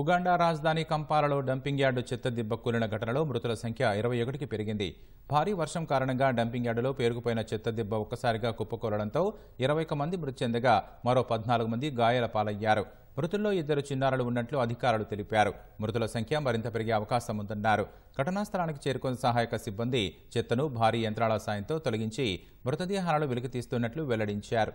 Uganda రాజధాని కంపాలలో dumping yard చెత్త కూలిన ఘటనలో మృతుల సంఖ్య ఇరవై ఒకటికి పెరిగింది భారీ వర్షం కారణంగా డంపింగ్ యార్డులో పేరుకుపోయిన చెత్త దిబ్బ ఒక్కసారిగా కుప్పకూలడంతో ఇరవై మంది మృతి చెందగా మరో పద్నాలుగు మంది గాయాల పాలయ్యారు మృతుల్లో ఇద్దరు చిన్నారులు ఉన్నట్లు అధికారులు తెలిపారు మృతుల సంఖ్య మరింత పెరిగే అవకాశం ఉందన్నారు ఘటనా స్థలానికి చేరుకున్న సహాయక సిబ్బంది చెత్తను భారీ యంత్రాల సాయంతో తొలగించి మృతదేహాలను వెలికితీస్తున్నట్లు వెల్లడించారు